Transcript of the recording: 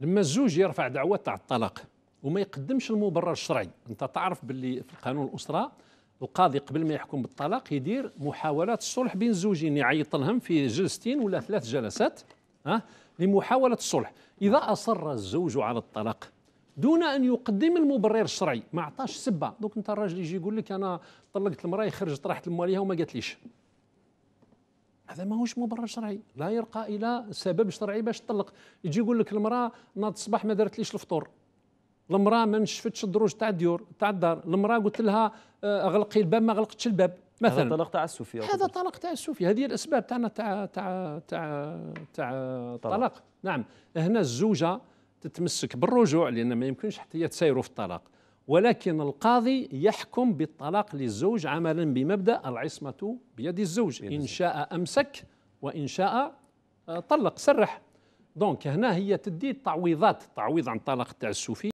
لما الزوج يرفع دعوه تاع الطلاق وما يقدمش المبرر الشرعي انت تعرف باللي في القانون الاسره القاضي قبل ما يحكم بالطلاق يدير محاولات الصلح بين الزوجين يعيط لهم في جلستين ولا ثلاث جلسات ها لمحاوله الصلح اذا اصر الزوج على الطلاق دون ان يقدم المبرر الشرعي ما عطاش سبه دوك انت الراجل يجي يقول لك انا طلقت المراه خرجت راحت لمواليها وما قالتليش هذا ماهوش مبرر شرعي لا يرقى الى سبب شرعي باش تطلق يجي يقول لك المراه ناض الصباح ما دارتليش الفطور المراه ما نشفتش الدروج تاع الديور تاع الدار المراه قلت لها آه، اغلقي الباب ما غلقتش الباب مثلا هذا طلاق تعسفي هذا طلاق تعسفي هذه الاسباب تاعنا تاع تاع تاع تاع طلاق نعم هنا الزوجه تتمسك بالرجوع لان ما يمكنش حتى هي تسايروا في الطلاق ولكن القاضي يحكم بالطلاق للزوج عملا بمبدا العصمه بيد الزوج ان شاء امسك وان شاء آه، طلق سرح دونك هنا هي تدي تعويضات تعويض عن طلاق تاع